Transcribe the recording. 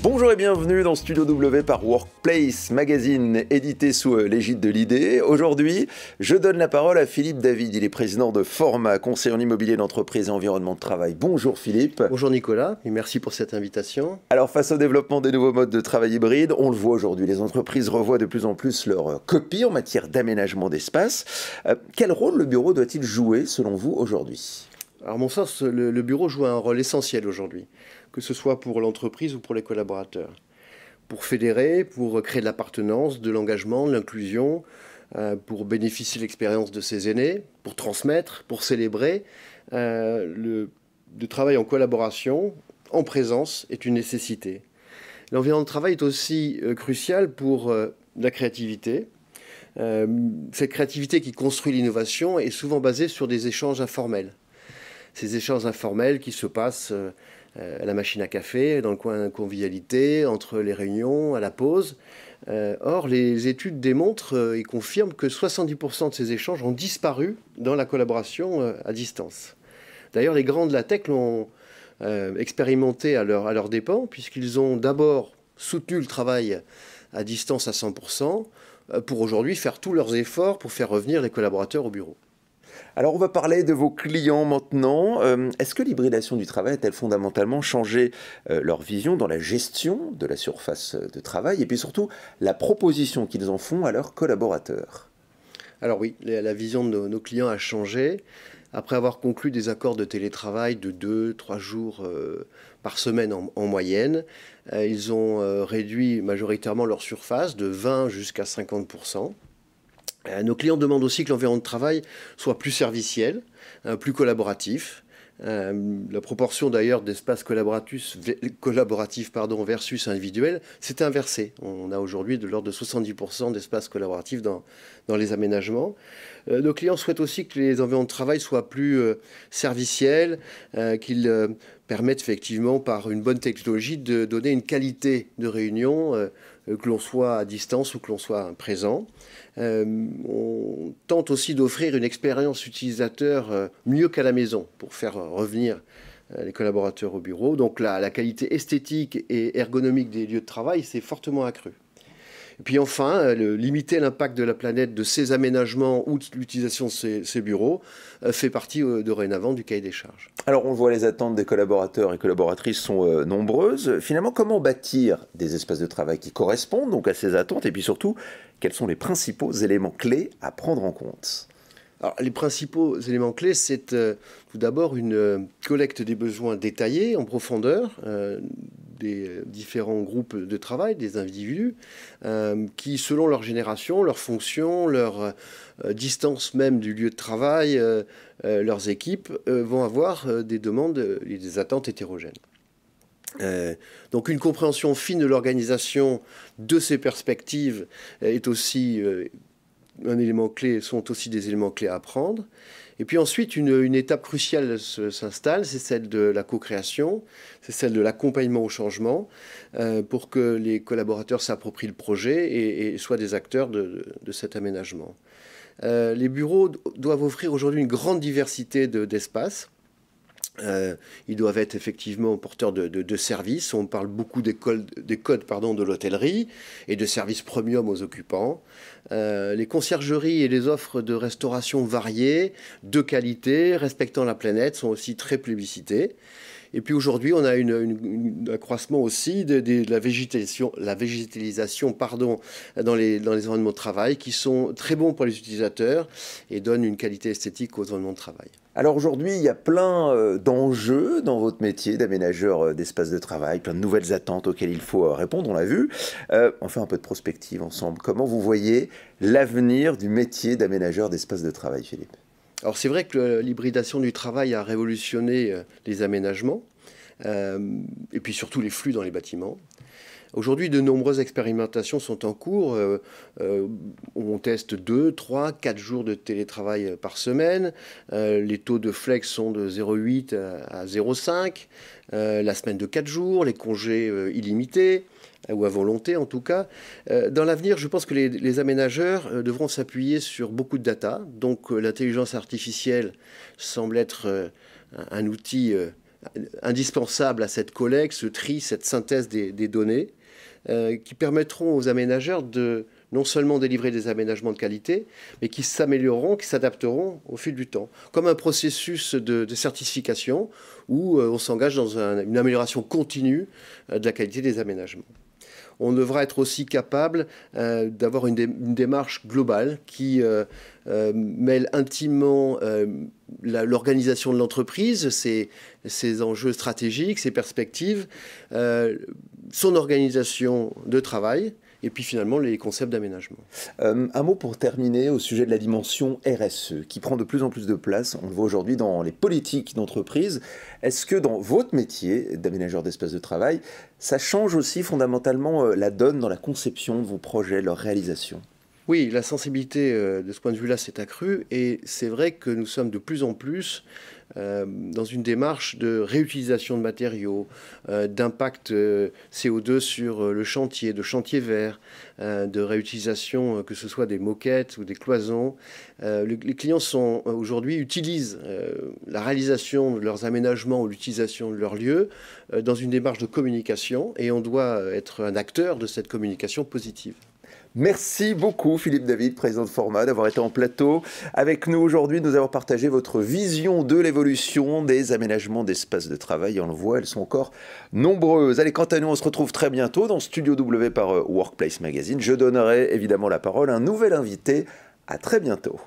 Bonjour et bienvenue dans Studio W par Workplace Magazine, édité sous euh, l'égide de l'idée. Aujourd'hui, je donne la parole à Philippe David. Il est président de Forma, Conseil en immobilier d'entreprise et environnement de travail. Bonjour Philippe. Bonjour Nicolas et merci pour cette invitation. Alors, face au développement des nouveaux modes de travail hybride, on le voit aujourd'hui, les entreprises revoient de plus en plus leur euh, copie en matière d'aménagement d'espace. Euh, quel rôle le bureau doit-il jouer selon vous aujourd'hui alors, à mon sens, le, bureau joue un rôle essentiel aujourd'hui, que ce soit pour l'entreprise ou pour les collaborateurs, pour fédérer, pour créer de l'appartenance, de l'engagement, de l'inclusion, euh, pour bénéficier de l'expérience de ses aînés, pour transmettre, pour célébrer. Euh, le, travail en collaboration, en présence, est une nécessité. L'environnement de travail est aussi euh, crucial pour la créativité. cette créativité qui construit l'innovation est souvent basée sur des échanges informels ces échanges informels qui se passent euh, à la machine à café, dans le coin convivialité, entre les réunions, à la pause. Euh, or, les études démontrent euh, et confirment que 70% de ces échanges ont disparu dans la collaboration à distance. D'ailleurs, les grands de la tech l'ont expérimenté à leur, à leur dépens, puisqu'ils ont d'abord soutenu le travail à distance à 100%, pour aujourd'hui faire tous leurs efforts pour faire revenir les collaborateurs au bureau. Alors on va parler de vos clients maintenant. Euh, est-ce que l'hybridation du travail a-t-elle fondamentalement changé euh, leur vision dans la gestion de la surface de travail et puis surtout la proposition qu'ils en font à leurs collaborateurs Alors oui, la vision de nos, clients a changé. Après avoir conclu des accords de télétravail de 2-3 jours euh, par semaine en moyenne, ils ont réduit majoritairement leur surface de 20 jusqu'à 50 euh, nos clients demandent aussi que l'environnement de travail soit plus serviciel, euh, plus collaboratif. Euh, la proportion d'ailleurs d'espace collaboratifs collaboratif, pardon, versus individuel s'est inversée. On a aujourd'hui de l'ordre de 70% d'espace collaboratif dans, dans, les aménagements. nos clients souhaitent aussi que les environnements de travail soient plus serviciels, qu'ils permettent effectivement par une bonne technologie de donner une qualité de réunion euh, que l'on soit à distance ou que l'on soit présent. Euh, on tente aussi d'offrir une expérience utilisateur euh, mieux qu'à la maison pour faire revenir les collaborateurs au bureau. Donc la, la qualité esthétique et ergonomique des lieux de travail s'est fortement accrue. Et puis enfin, euh, le, limiter l'impact de la planète de ces aménagements ou de l'utilisation de ces, bureaux euh, fait partie euh, dorénavant du cahier des charges. Alors on voit les attentes des collaborateurs et collaboratrices sont nombreuses. Finalement, comment bâtir des espaces de travail qui correspondent donc à ces attentes et puis surtout, quels sont les principaux éléments clés à prendre en compte alors, les principaux éléments clés, c'est tout d'abord une collecte des besoins détaillés en profondeur des euh, différents groupes de travail, des individus, euh, qui, selon leur génération, leur fonction, leur euh, distance même du lieu de travail, leurs équipes, vont avoir des demandes et des attentes hétérogènes. donc une compréhension fine de l'organisation, de ces perspectives, est aussi un élément clé, sont aussi des éléments clés à prendre. Et puis ensuite, une, étape cruciale s'installe, c'est celle de la co-création, c'est celle de l'accompagnement au changement, euh, pour que les collaborateurs s'approprient le projet et, soient des acteurs de, cet aménagement. Euh, les bureaux doivent offrir aujourd'hui une grande diversité d'espaces. Euh, ils doivent être effectivement porteurs de, services. On parle beaucoup des codes, de l'hôtellerie et de services premium aux occupants. Euh, les conciergeries et les offres de restauration variées, de qualité, respectant la planète, sont aussi très plébiscitées. Et puis aujourd'hui, on a un accroissement aussi de, la végétation, la végétalisation pardon, dans, les, dans les environnements de travail qui sont très bons pour les utilisateurs et donnent une qualité esthétique aux environnements de travail. Alors aujourd'hui, il y a plein euh, d'enjeux dans votre métier d'aménageur euh, d'espace de travail, plein de nouvelles attentes auxquelles il faut euh, répondre, on l'a vu. on fait un peu de prospective ensemble. Comment vous voyez l'avenir du métier d'aménageur d'espace de travail, Philippe Alors c'est vrai que l'hybridation du travail a révolutionné les aménagements, et puis surtout les flux dans les bâtiments. Aujourd'hui, de nombreuses expérimentations sont en cours. Euh, euh, on teste 2, 3, 4 jours de télétravail euh, par semaine. les taux de flex sont de 0,8 à 0,5. la semaine de 4 jours, les congés illimités ou à volonté en tout cas. Dans l'avenir, je pense que les, aménageurs devront s'appuyer sur beaucoup de data. Donc l'intelligence artificielle semble être un outil indispensable à cette collecte, ce tri, cette synthèse des données. Euh, qui permettront aux aménageurs de non seulement délivrer des aménagements de qualité, mais qui s'amélioreront, qui s'adapteront au fil du temps. Comme un processus de, certification où euh, on s'engage dans une amélioration continue euh, de la qualité des aménagements on devra être aussi capable euh, d'avoir une, démarche globale qui euh, euh, mêle intimement l'organisation de l'entreprise, ses, enjeux stratégiques, ses perspectives, son organisation de travail, et puis finalement les concepts d'aménagement. Euh, un mot pour terminer au sujet de la dimension RSE, qui prend de plus en plus de place, on le voit aujourd'hui dans les politiques d'entreprise. Est-ce que dans votre métier d'aménageur d'espace de travail, ça change aussi fondamentalement euh, la donne dans la conception de vos projets, leur réalisation oui, la sensibilité euh, de ce point de vue-là s'est accrue et c'est vrai que nous sommes de plus en plus euh, dans une démarche de réutilisation de matériaux, euh, d'impact euh, CO2 sur le chantier, de chantier vert, de réutilisation, que ce soit des moquettes ou des cloisons. les clients sont aujourd'hui utilisent la réalisation de leurs aménagements ou l'utilisation de leurs lieux dans une démarche de communication et on doit être un acteur de cette communication positive. Merci beaucoup Philippe David, président de Format, d'avoir été en plateau avec nous aujourd'hui, de nous avoir partagé votre vision de l'évolution des aménagements d'espaces de travail. on le voit, elles sont encore nombreuses. Allez, quant à nous, on se retrouve très bientôt dans Studio W par euh, Workplace Magazine. Je donnerai évidemment la parole à un nouvel invité. À très bientôt.